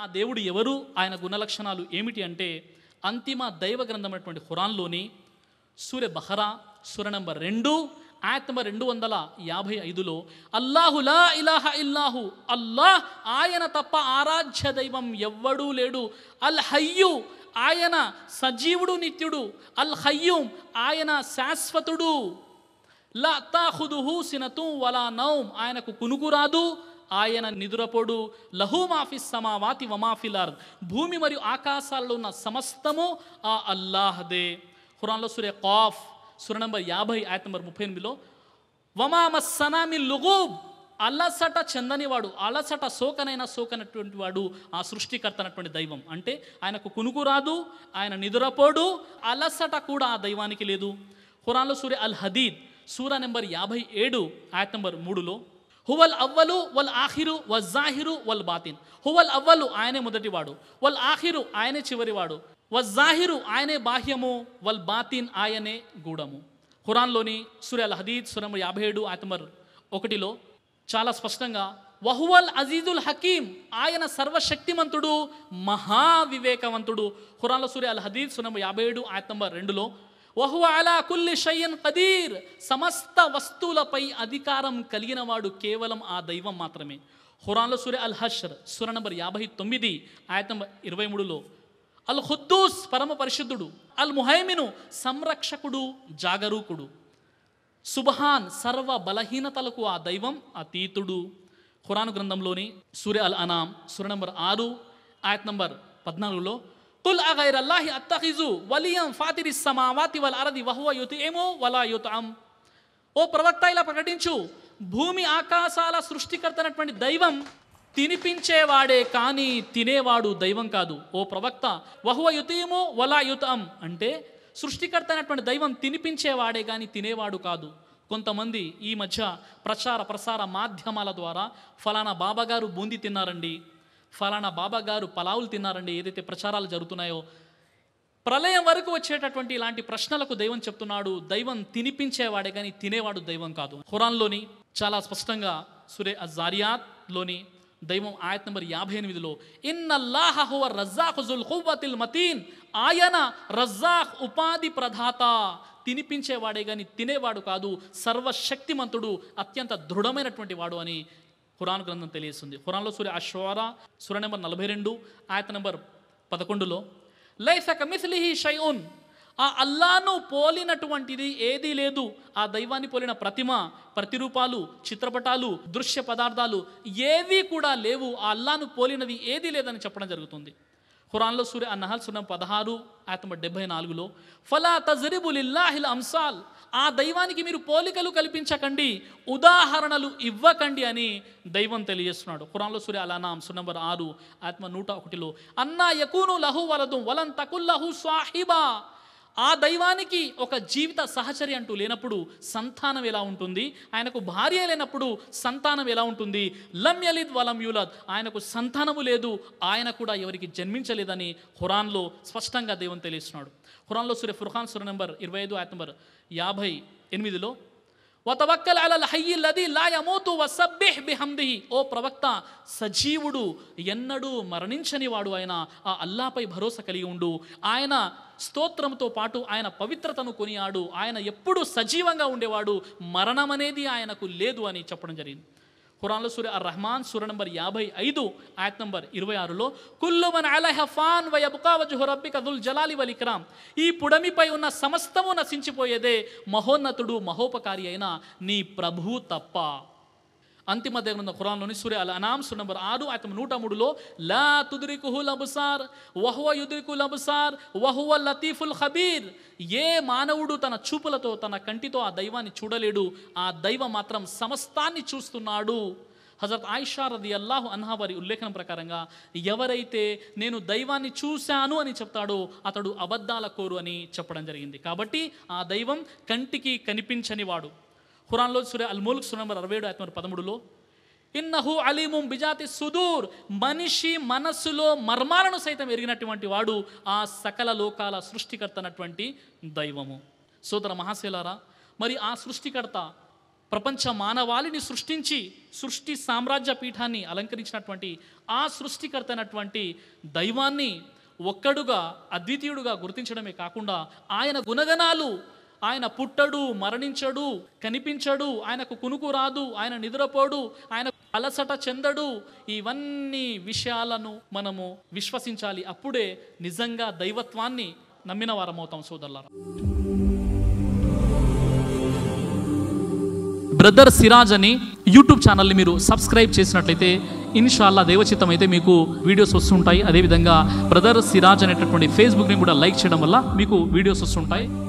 ఆ దేవుడు ఎవరు ఆయన గుణలక్షణాలు ఏమిటి అంటే అంతిమ దైవ గ్రంథమైనటువంటి హురాన్లోని సూర్య బహరా సూర నంబర్ రెండు ఆయత్ నంబర్ రెండు వందల యాభై ఐదులో అల్లాహులా ఇలాహ ఇల్లాహు అల్లాహ్ ఆయన తప్ప ఆరాధ్య దైవం ఎవ్వడూ లేడు అల్ హయ్యు ఆయన సజీవుడు నిత్యుడు అల్ హయ్యూం ఆయన శాశ్వతుడు లా తాహుదుహు సినతు వలా నౌం ఆయనకు కునుకు రాదు ఆయన నిదురపోడు లహూ మాఫిస్ సమావాతి వమాఫిలార్ భూమి మరియు ఆకాశాల్లో ఉన్న సమస్తము ఆ అల్లాహదే హురాన్లో సురే కాఫ్ సుర నంబర్ యాభై ఆయత నంబర్ ముప్పై ఎనిమిదిలో వమామస్సనామి లుగూబ్ అలసట చెందనివాడు అలసట సోకనైనా సోకనటువంటి వాడు ఆ సృష్టికర్త అన్నటువంటి దైవం అంటే ఆయనకు కునుకు రాదు ఆయన నిద్రపోడు అలసట కూడా ఆ దైవానికి లేదు హురాన్లో సూర్య అల్ హదీద్ సూర నెంబర్ యాభై ఏడు ఆయత నెంబర్ మూడులో హువల్ అవ్వలు వల్ ఆఖిరు వల్ జాహిరు వల్ బాతిన్ హువల్ అవ్వలు ఆయనే మొదటివాడు వల్ ఆఖిరు ఆయనే చివరివాడు వల్ జాహిరు ఆయనే బాహ్యము వల్ బాతిన్ ఆయనే గూఢము ఖురాన్లోని సూర్య అల్ హదీద్ సురమ యాభై ఏడు ఆత్మర్ ఒకటిలో చాలా స్పష్టంగా వహువల్ అజీజుల్ హకీం ఆయన సర్వశక్తిమంతుడు మహావివేకవంతుడు ఖురాన్ల సూర్య అల్ హదీద్ సురమ యాభై ఏడు ఆయత్ రెండులో వహువ అలా కుల్లి షయ్యన్ కదీర్ సమస్త వస్తువులపై అధికారం కలిగినవాడు కేవలం ఆ దైవం మాత్రమే హురాన్లో సూర్య అల్ హర్షర్ సూర నంబర్ యాభై తొమ్మిది ఆయత ఇరవై మూడులో అల్ హుద్దూస్ పరమ పరిశుద్ధుడు అల్ ముహైమిను సంరక్షకుడు జాగరూకుడు సుబహాన్ సర్వ బలహీనతలకు ఆ దైవం అతీతుడు హురాన్ గ్రంథంలోని సూర్య అల్ అనాం సూర నంబర్ ఆరు ఆయత్ నంబర్ పద్నాలుగులో కుల్ అగైర్ అల్లాహి అత్తహిజు వలియం ఫాతిరి సమావాతి వల్ అరది వహువ యుతి ఏమో వలా యుతాం ఓ ప్రవక్త ఇలా ప్రకటించు భూమి ఆకాశాల సృష్టికర్తనటువంటి దైవం తినిపించేవాడే కానీ తినేవాడు దైవం కాదు ఓ ప్రవక్త వహువ యుతీము వలా యుతం అంటే సృష్టికర్త అయినటువంటి దైవం తినిపించేవాడే కానీ తినేవాడు కాదు కొంతమంది ఈ మధ్య ప్రచార ప్రసార మాధ్యమాల ద్వారా ఫలానా బాబాగారు బూందీ తిన్నారండి ఫలానా బాబా గారు పలావులు తిన్నారండి ఏదైతే ప్రచారాలు జరుగుతున్నాయో ప్రళయం వరకు వచ్చేటటువంటి ఇలాంటి ప్రశ్నలకు దైవం చెప్తున్నాడు దైవం తినిపించేవాడే కానీ తినేవాడు దైవం కాదు ఖురాన్లోని చాలా స్పష్టంగా సురే లోని దైవం ఆయత్ నెంబర్ యాభై ఎనిమిదిలో ఇన్ మతీన్ ఆయన రజాహ్ ఉపాధి ప్రధాత తినిపించేవాడే కానీ తినేవాడు కాదు సర్వశక్తిమంతుడు అత్యంత దృఢమైనటువంటి వాడు అని ఖురాన్ గ్రంథం తెలియస్తుంది ఖురాన్లో సూర్య అశ్వారా సూర్య నెంబర్ నలభై రెండు ఆయత నెంబర్ పదకొండులో లైఫ్ కమిస్లిహి షయూన్ ఆ అల్లాను పోలినటువంటిది ఏదీ లేదు ఆ దైవాన్ని పోలిన ప్రతిమ ప్రతిరూపాలు చిత్రపటాలు దృశ్య పదార్థాలు ఏవీ కూడా లేవు ఆ అల్లాను పోలినది ఏదీ లేదని చెప్పడం జరుగుతుంది ఖురాన్లో సూర్య అన్నహల్ సున్నం పదహారు ఆత్మ డెబ్బై నాలుగులో ఫలా తజరిబులిల్లాహిల్ అంసాల్ ఆ దైవానికి మీరు పోలికలు కల్పించకండి ఉదాహరణలు ఇవ్వకండి అని దైవం తెలియజేస్తున్నాడు ఖురాన్లో సూర్య అలానాం అంశం నంబర్ ఆరు ఆత్మ నూట ఒకటిలో అన్నా యకూను లహు వలదు వలం లహు సాహిబా ఆ దైవానికి ఒక జీవిత సహచరి అంటూ లేనప్పుడు సంతానం ఎలా ఉంటుంది ఆయనకు భార్య లేనప్పుడు సంతానం ఎలా ఉంటుంది లమ్ యలిద్ వలం యూలద్ ఆయనకు సంతానము లేదు ఆయన కూడా ఎవరికి జన్మించలేదని హురాన్లో స్పష్టంగా దైవం తెలియస్తున్నాడు హురాన్లో సురే ఫుర్ఖాన్ సుర నెంబర్ ఇరవై ఐదు ఆయత నెంబర్ యాభై ఎనిమిదిలో వతవక్కల్ అలల్ లది లాయమోతు వసబ్బిహ్ బిహందిహి ఓ ప్రవక్త సజీవుడు ఎన్నడూ మరణించనివాడు ఆయన ఆ అల్లాపై భరోసా కలిగి ఉండు ఆయన స్తోత్రంతో పాటు ఆయన పవిత్రతను కొనియాడు ఆయన ఎప్పుడూ సజీవంగా ఉండేవాడు మరణం అనేది ఆయనకు లేదు అని చెప్పడం జరిగింది ఖురాన్లో సూర్య అర్ రహమాన్ సూర్య నంబర్ యాభై ఐదు ఆయత్ నంబర్ ఇరవై ఆరులో కుల్లుమన్ అలహఫాన్ వయబుకావజుహు రబ్బిక జలాలి వలిక్రామ్ ఈ పుడమిపై ఉన్న సమస్తము నశించిపోయేదే మహోన్నతుడు మహోపకారి అయిన నీ ప్రభు తప్ప అంతిమ ఉన్న ఖురాన్లోని సూర్య అల్ అనామ్స్ నంబర్ ఆరు అతను నూట మూడులో లా తుద్రికుహుల్ అబుసార్ వహువ యుద్రికుల్ అబుసార్ వహువ లతీఫుల్ హబీర్ ఏ మానవుడు తన చూపులతో తన కంటితో ఆ దైవాన్ని చూడలేడు ఆ దైవం మాత్రం సమస్తాన్ని చూస్తున్నాడు హజరత్ ఆయిషా రది అల్లాహు అన్హా వారి ఉల్లేఖనం ప్రకారంగా ఎవరైతే నేను దైవాన్ని చూశాను అని చెప్తాడో అతడు అబద్ధాల కోరు అని చెప్పడం జరిగింది కాబట్టి ఆ దైవం కంటికి కనిపించని వాడు ఖురాన్లో సురే అల్ ముల్క్ సుర నంబర్ అరవై ఏడు ఆత్మ పదమూడులో ఇన్నహు అలీముం బిజాతి సుదూర్ మనిషి మనస్సులో మర్మాలను సైతం ఎరిగినటువంటి వాడు ఆ సకల లోకాల సృష్టికర్త అన్నటువంటి దైవము సోదర మహాశైలారా మరి ఆ సృష్టికర్త ప్రపంచ మానవాళిని సృష్టించి సృష్టి సామ్రాజ్య పీఠాన్ని అలంకరించినటువంటి ఆ సృష్టికర్త అయినటువంటి దైవాన్ని ఒక్కడుగా అద్వితీయుడుగా గుర్తించడమే కాకుండా ఆయన గుణగణాలు ఆయన పుట్టడు మరణించడు కనిపించడు ఆయనకు కునుకు రాదు ఆయన నిద్రపోడు ఆయన అలసట చెందడు ఇవన్నీ విషయాలను మనము విశ్వసించాలి అప్పుడే నిజంగా దైవత్వాన్ని నమ్మిన వారమవుతాం సోదరులారా బ్రదర్ సిరాజ్ అని యూట్యూబ్ ఛానల్ని మీరు సబ్స్క్రైబ్ చేసినట్లయితే ఇన్షాల్లా దేవచిత్తం అయితే మీకు వీడియోస్ వస్తుంటాయి అదేవిధంగా బ్రదర్ సిరాజ్ అనేటటువంటి ఫేస్బుక్ని కూడా లైక్ చేయడం వల్ల మీకు వీడియోస్ వస్తుంటాయి